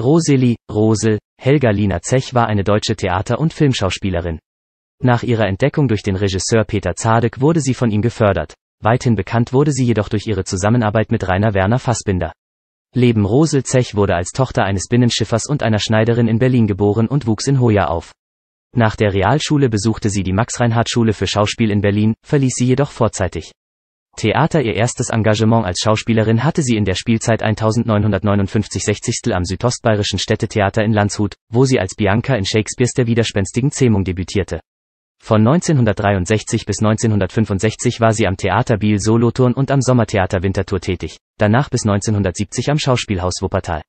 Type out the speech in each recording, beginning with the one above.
Roseli, Rosel, Helga Lina Zech war eine deutsche Theater- und Filmschauspielerin. Nach ihrer Entdeckung durch den Regisseur Peter Zadek wurde sie von ihm gefördert. Weithin bekannt wurde sie jedoch durch ihre Zusammenarbeit mit Rainer Werner Fassbinder. Leben Rosel Zech wurde als Tochter eines Binnenschiffers und einer Schneiderin in Berlin geboren und wuchs in Hoya auf. Nach der Realschule besuchte sie die Max-Reinhardt-Schule für Schauspiel in Berlin, verließ sie jedoch vorzeitig. Theater Ihr erstes Engagement als Schauspielerin hatte sie in der Spielzeit 1959-60 am südostbayerischen Städtetheater in Landshut, wo sie als Bianca in Shakespeares der widerspenstigen Zähmung debütierte. Von 1963 bis 1965 war sie am Theater Biel Solothurn und am Sommertheater Winterthur tätig, danach bis 1970 am Schauspielhaus Wuppertal.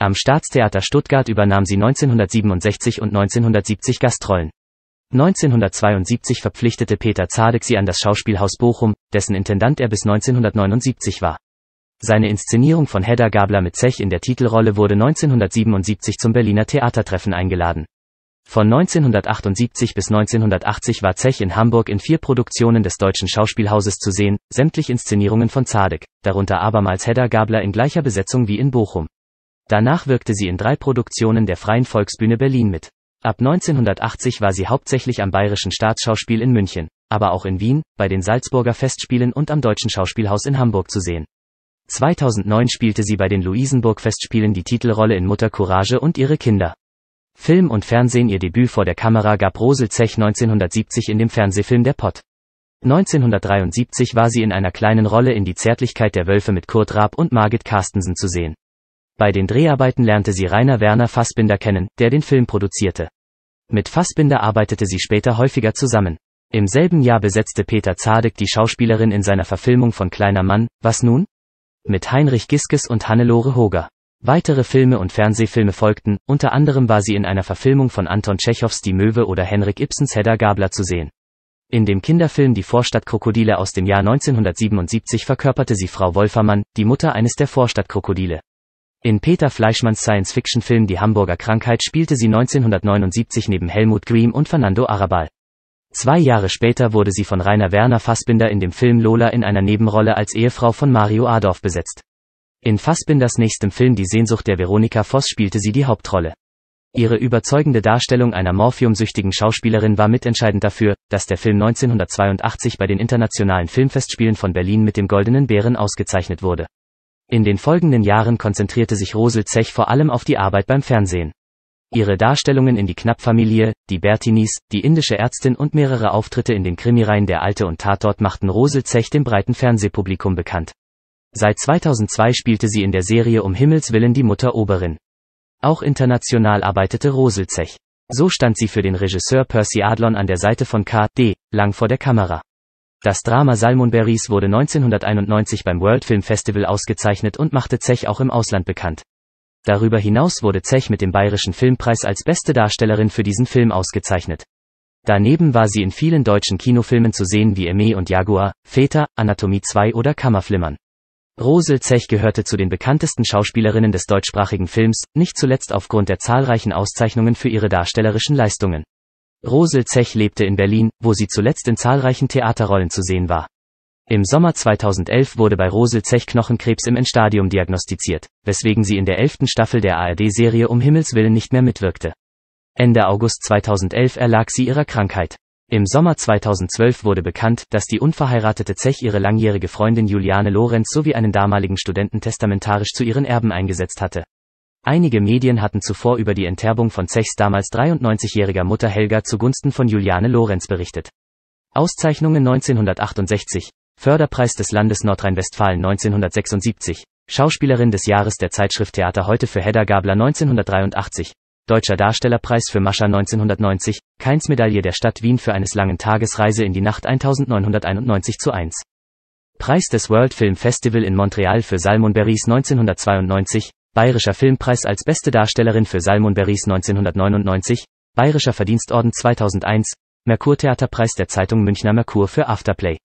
Am Staatstheater Stuttgart übernahm sie 1967 und 1970 Gastrollen. 1972 verpflichtete Peter Zadek sie an das Schauspielhaus Bochum, dessen Intendant er bis 1979 war. Seine Inszenierung von Hedda Gabler mit Zech in der Titelrolle wurde 1977 zum Berliner Theatertreffen eingeladen. Von 1978 bis 1980 war Zech in Hamburg in vier Produktionen des Deutschen Schauspielhauses zu sehen, sämtlich Inszenierungen von Zadek, darunter abermals Hedda Gabler in gleicher Besetzung wie in Bochum. Danach wirkte sie in drei Produktionen der Freien Volksbühne Berlin mit. Ab 1980 war sie hauptsächlich am Bayerischen Staatsschauspiel in München, aber auch in Wien, bei den Salzburger Festspielen und am Deutschen Schauspielhaus in Hamburg zu sehen. 2009 spielte sie bei den Luisenburg-Festspielen die Titelrolle in Mutter Courage und ihre Kinder. Film und Fernsehen ihr Debüt vor der Kamera gab Rosel Zech 1970 in dem Fernsehfilm Der Pott. 1973 war sie in einer kleinen Rolle in Die Zärtlichkeit der Wölfe mit Kurt Raab und Margit Carstensen zu sehen. Bei den Dreharbeiten lernte sie Rainer Werner Fassbinder kennen, der den Film produzierte. Mit Fassbinder arbeitete sie später häufiger zusammen. Im selben Jahr besetzte Peter Zadek die Schauspielerin in seiner Verfilmung von Kleiner Mann, Was nun? Mit Heinrich Giskes und Hannelore Hoger. Weitere Filme und Fernsehfilme folgten, unter anderem war sie in einer Verfilmung von Anton Tschechows Die Möwe oder Henrik Ibsens Hedda Gabler zu sehen. In dem Kinderfilm Die Vorstadtkrokodile aus dem Jahr 1977 verkörperte sie Frau Wolfermann, die Mutter eines der Vorstadtkrokodile. In Peter Fleischmanns Science-Fiction-Film Die Hamburger Krankheit spielte sie 1979 neben Helmut Griem und Fernando Arabal. Zwei Jahre später wurde sie von Rainer Werner Fassbinder in dem Film Lola in einer Nebenrolle als Ehefrau von Mario Adorf besetzt. In Fassbinders nächstem Film Die Sehnsucht der Veronika Voss spielte sie die Hauptrolle. Ihre überzeugende Darstellung einer morphiumsüchtigen Schauspielerin war mitentscheidend dafür, dass der Film 1982 bei den Internationalen Filmfestspielen von Berlin mit dem Goldenen Bären ausgezeichnet wurde. In den folgenden Jahren konzentrierte sich Rosel Zech vor allem auf die Arbeit beim Fernsehen. Ihre Darstellungen in Die Knappfamilie, Die Bertinis, Die indische Ärztin und mehrere Auftritte in den Krimireihen Der Alte und Tatort machten Rosel Zech dem breiten Fernsehpublikum bekannt. Seit 2002 spielte sie in der Serie Um Himmels Willen die Mutter Oberin. Auch international arbeitete Rosel Zech. So stand sie für den Regisseur Percy Adlon an der Seite von K.D. lang vor der Kamera. Das Drama Salmon Berries wurde 1991 beim World Film Festival ausgezeichnet und machte Zech auch im Ausland bekannt. Darüber hinaus wurde Zech mit dem Bayerischen Filmpreis als beste Darstellerin für diesen Film ausgezeichnet. Daneben war sie in vielen deutschen Kinofilmen zu sehen wie Emme und Jaguar, Väter, Anatomie 2 oder Kammerflimmern. Rosel Zech gehörte zu den bekanntesten Schauspielerinnen des deutschsprachigen Films, nicht zuletzt aufgrund der zahlreichen Auszeichnungen für ihre darstellerischen Leistungen. Rosel Zech lebte in Berlin, wo sie zuletzt in zahlreichen Theaterrollen zu sehen war. Im Sommer 2011 wurde bei Rosel Zech Knochenkrebs im Endstadium diagnostiziert, weswegen sie in der elften Staffel der ARD-Serie Um Himmels Willen nicht mehr mitwirkte. Ende August 2011 erlag sie ihrer Krankheit. Im Sommer 2012 wurde bekannt, dass die unverheiratete Zech ihre langjährige Freundin Juliane Lorenz sowie einen damaligen Studenten testamentarisch zu ihren Erben eingesetzt hatte. Einige Medien hatten zuvor über die Enterbung von Zechs damals 93-jähriger Mutter Helga zugunsten von Juliane Lorenz berichtet. Auszeichnungen 1968, Förderpreis des Landes Nordrhein-Westfalen 1976, Schauspielerin des Jahres der Zeitschrift Theater heute für Hedda Gabler 1983, Deutscher Darstellerpreis für Mascha 1990, Keins-Medaille der Stadt Wien für eines langen Tagesreise in die Nacht 1991 zu 1. Preis des World Film Festival in Montreal für Salmon Berries 1992, Bayerischer Filmpreis als beste Darstellerin für Salmon Berries 1999, Bayerischer Verdienstorden 2001, Merkur Theaterpreis der Zeitung Münchner Merkur für Afterplay.